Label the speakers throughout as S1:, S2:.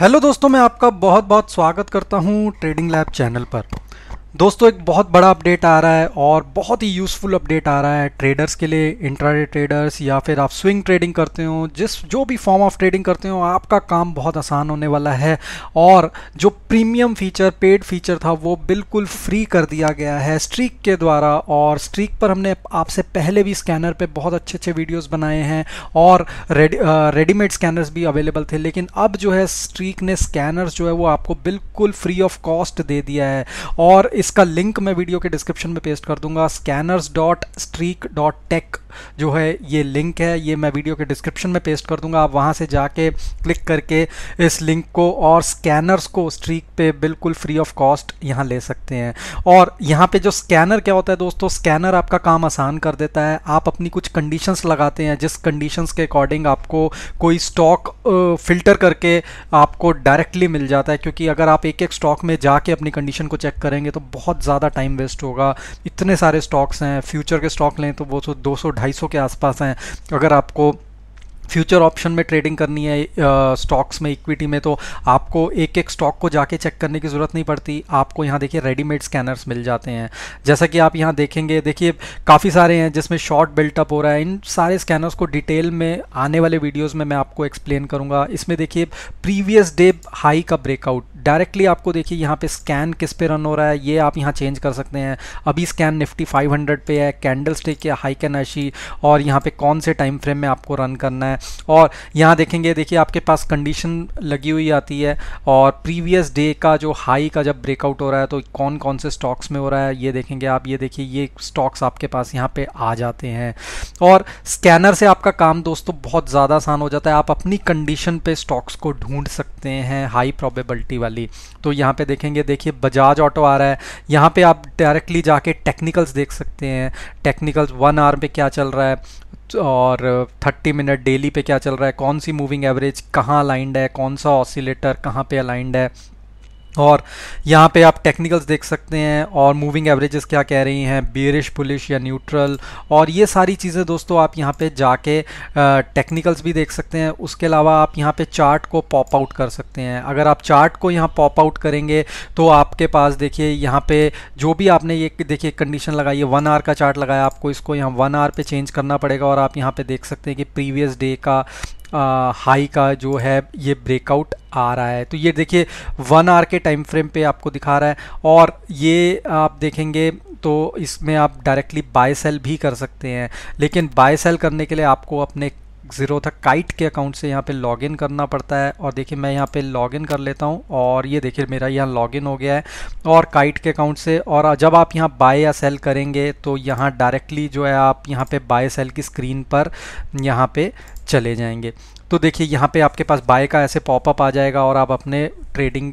S1: hello दोस्तों मैं आपका बहुत बहुत स्वागत करता हूं ट्रेडिंग लैब चैनल पर दोस्तों एक बहुत बड़ा अपडेट आ रहा है और बहुत ही यूज़फुल अपडेट आ रहा है ट्रेडर्स के लिए इंट्राडे ट्रेडर्स या फिर आप स्विंग ट्रेडिंग करते हो जिस जो भी फॉर्म ऑफ ट्रेडिंग करते हो आपका काम बहुत आसान होने वाला है और जो प्रीमियम फीचर पेड फीचर था वो बिल्कुल फ्री कर दिया गया है स्ट्रीक के द्वारा और स्ट्रीक पर हमने आपसे पहले भी स्कैनर पर बहुत अच्छे अच्छे वीडियोज़ बनाए हैं और रेडी रेडीमेड स्कैनर्स भी अवेलेबल थे लेकिन अब जो है स्ट्रीक ने स्कैनर्स जो है वो आपको बिल्कुल फ्री ऑफ कॉस्ट दे दिया है और इसका लिंक मैं वीडियो के डिस्क्रिप्शन में पेस्ट कर दूंगा scanners dot streak dot tech जो है ये लिंक है ये मैं वीडियो के डिस्क्रिप्शन में पेस्ट कर दूंगा आप वहाँ से जाके क्लिक करके इस लिंक को और स्कैनर्स को स्ट्रीक पे बिल्कुल फ्री ऑफ कॉस्ट यहाँ ले सकते हैं और यहाँ पे जो स्कैनर क्या होता है दोस्तों स्कैनर आपका काम आसान कर देता है आप अपनी कुछ कंडीशंस लगाते हैं जिस कंडीशंस के अकॉर्डिंग आपको कोई स्टॉक फिल्टर करके आपको डायरेक्टली मिल जाता है क्योंकि अगर आप एक एक स्टॉक में जाके अपनी कंडीशन को चेक करेंगे तो बहुत ज़्यादा टाइम वेस्ट होगा इतने सारे स्टॉक्स हैं फ्यूचर के स्टॉक लें तो वो सौ तो दो सौ ढाई सौ के आसपास हैं अगर आपको फ्यूचर ऑप्शन में ट्रेडिंग करनी है स्टॉक्स में इक्विटी में तो आपको एक एक स्टॉक को जाके चेक करने की ज़रूरत नहीं पड़ती आपको यहाँ देखिए रेडीमेड स्कैनर्स मिल जाते हैं जैसा कि आप यहाँ देखेंगे देखिए काफ़ी सारे हैं जिसमें शॉर्ट बिल्टअप हो रहा है इन सारे स्कैनर्स को डिटेल में आने वाले वीडियोज़ में मैं आपको एक्सप्लेन करूँगा इसमें देखिए प्रीवियस डे हाई का ब्रेकआउट डायरेक्टली आपको देखिए यहाँ पे स्कैन किस पे रन हो रहा है ये आप यहाँ चेंज कर सकते हैं अभी स्कैन निफ्टी 500 पे है कैंडल स्टेक या हाई कैनाशी और यहाँ पे कौन से टाइम फ्रेम में आपको रन करना है है और यहाँ देखेंगे देखिए आपके पास कंडीशन लगी हुई आती है और प्रीवियस डे का जो हाई का जब ब्रेकआउट हो रहा है तो कौन कौन से स्टॉक्स में हो रहा है ये देखेंगे आप ये देखिए ये स्टॉक्स आपके पास यहाँ पे आ जाते हैं और स्कैनर से आपका काम दोस्तों बहुत ज़्यादा आसान हो जाता है आप अपनी कंडीशन पर स्टॉक्स को ढूंढ सकते हैं हाई प्रॉबेबलिटी वाली तो यहाँ पर देखेंगे देखिए बजाज ऑटो आ रहा है यहाँ पर आप डायरेक्टली जाके टेक्निकल्स देख सकते हैं टेक्निकल्स वन आवर पे क्या चल रहा है और थर्टी मिनट डेली पे क्या चल रहा है कौन सी मूविंग एवरेज कहाँ अलाइंड है कौन सा ऑसिलेटर कहाँ पे अलाइंड है और यहाँ पे आप टेक्निकल्स देख सकते हैं और मूविंग एवरेजेस क्या कह रही हैं बियरिश पुलिश या न्यूट्रल और ये सारी चीज़ें दोस्तों आप यहाँ पे जाके टेक्निकल्स भी देख सकते हैं उसके अलावा आप यहाँ पे चार्ट को पॉप आउट कर सकते हैं अगर आप चार्ट को यहाँ पॉप आउट करेंगे तो आपके पास देखिए यहाँ पर जो भी आपने ये देखिए कंडीशन लगाई है वन आर का चार्ट लगाया आपको इसको यहाँ वन आर पर चेंज करना पड़ेगा और आप यहाँ पर देख सकते हैं कि प्रीवियस डे का हाई का जो है ये ब्रेकआउट आ रहा है तो ये देखिए वन आर के टाइम फ्रेम पे आपको दिखा रहा है और ये आप देखेंगे तो इसमें आप डायरेक्टली बाय सेल भी कर सकते हैं लेकिन बाय सेल करने के लिए आपको अपने ज़ीरो था काइट के अकाउंट से यहाँ पे लॉगिन करना पड़ता है और देखिए मैं यहाँ पे लॉगिन कर लेता हूँ और ये देखिए मेरा यहाँ लॉगिन हो गया है और काइट के अकाउंट से और जब आप यहाँ बाय या सेल करेंगे तो यहाँ डायरेक्टली जो है आप यहाँ पे बाय सेल की स्क्रीन पर यहाँ पे चले जाएंगे तो देखिए यहाँ पे आपके पास बाय का ऐसे पॉपअप आ जाएगा और आप अपने ट्रेडिंग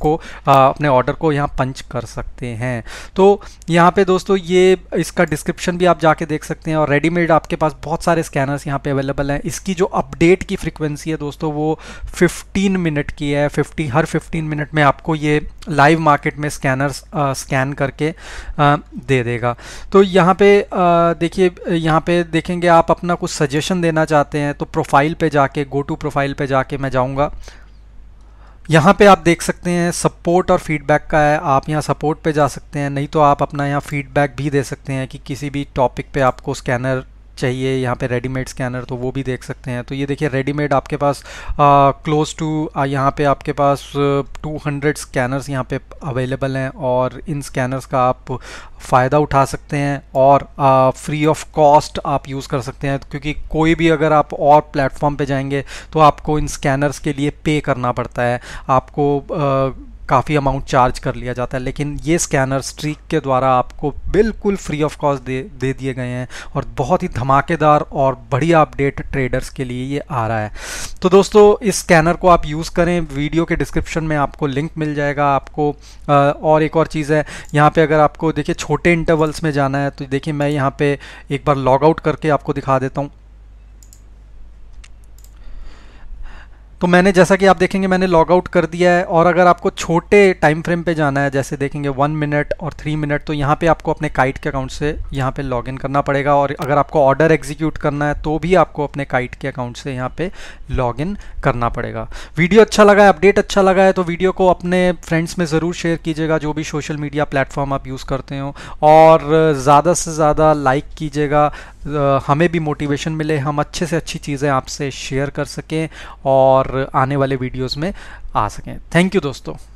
S1: को आ, अपने ऑर्डर को यहाँ पंच कर सकते हैं तो यहाँ पे दोस्तों ये इसका डिस्क्रिप्शन भी आप जाके देख सकते हैं और रेडीमेड आपके पास बहुत सारे स्कैनर्स यहाँ पे अवेलेबल हैं इसकी जो अपडेट की फ्रीक्वेंसी है दोस्तों वो 15 मिनट की है 50 हर 15 मिनट में आपको ये लाइव मार्केट में स्कैनर्स स्कैन करके आ, दे देगा तो यहाँ पे देखिए यहाँ पे देखेंगे आप अपना कुछ सजेशन देना चाहते हैं तो प्रोफाइल पर जाके गो टू प्रोफाइल पर जाके मैं जाऊँगा यहाँ पे आप देख सकते हैं सपोर्ट और फीडबैक का है आप यहाँ सपोर्ट पे जा सकते हैं नहीं तो आप अपना यहाँ फीडबैक भी दे सकते हैं कि किसी भी टॉपिक पे आपको स्कैनर चाहिए यहाँ पे रेडीमेड स्कैनर तो वो भी देख सकते हैं तो ये देखिए रेडीमेड आपके पास क्लोज टू यहाँ पे आपके पास टू हंड्रेड स्कैनर्स यहाँ पे अवेलेबल हैं और इन स्कैनर्स का आप फ़ायदा उठा सकते हैं और फ्री ऑफ कॉस्ट आप यूज़ कर सकते हैं क्योंकि कोई भी अगर आप और प्लेटफॉर्म पे जाएंगे तो आपको इन स्कैनर्स के लिए पे करना पड़ता है आपको आ, काफ़ी अमाउंट चार्ज कर लिया जाता है लेकिन ये स्कैनर स्ट्रीक के द्वारा आपको बिल्कुल फ्री ऑफ कॉस्ट दे दे दिए गए हैं और बहुत ही धमाकेदार और बढ़िया अपडेट ट्रेडर्स के लिए ये आ रहा है तो दोस्तों इस स्कैनर को आप यूज़ करें वीडियो के डिस्क्रिप्शन में आपको लिंक मिल जाएगा आपको आ, और एक और चीज़ है यहाँ पर अगर आपको देखिए छोटे इंटरवल्स में जाना है तो देखिए मैं यहाँ पर एक बार लॉग आउट करके आपको दिखा देता हूँ तो मैंने जैसा कि आप देखेंगे मैंने लॉग आउट कर दिया है और अगर आपको छोटे टाइम फ्रेम पे जाना है जैसे देखेंगे वन मिनट और थ्री मिनट तो यहाँ पे आपको अपने काइट के अकाउंट से यहाँ पे लॉग इन करना पड़ेगा और अगर आपको ऑर्डर एग्जीक्यूट करना है तो भी आपको अपने काइट के अकाउंट से यहाँ पे लॉग इन करना पड़ेगा वीडियो अच्छा लगा है अपडेट अच्छा लगा है तो वीडियो को अपने फ्रेंड्स में ज़रूर शेयर कीजिएगा जो भी सोशल मीडिया प्लेटफॉर्म आप यूज़ करते हो और ज़्यादा से ज़्यादा लाइक कीजिएगा हमें भी मोटिवेशन मिले हम अच्छे से अच्छी चीज़ें आपसे शेयर कर सकें और आने वाले वीडियोस में आ सकें थैंक यू दोस्तों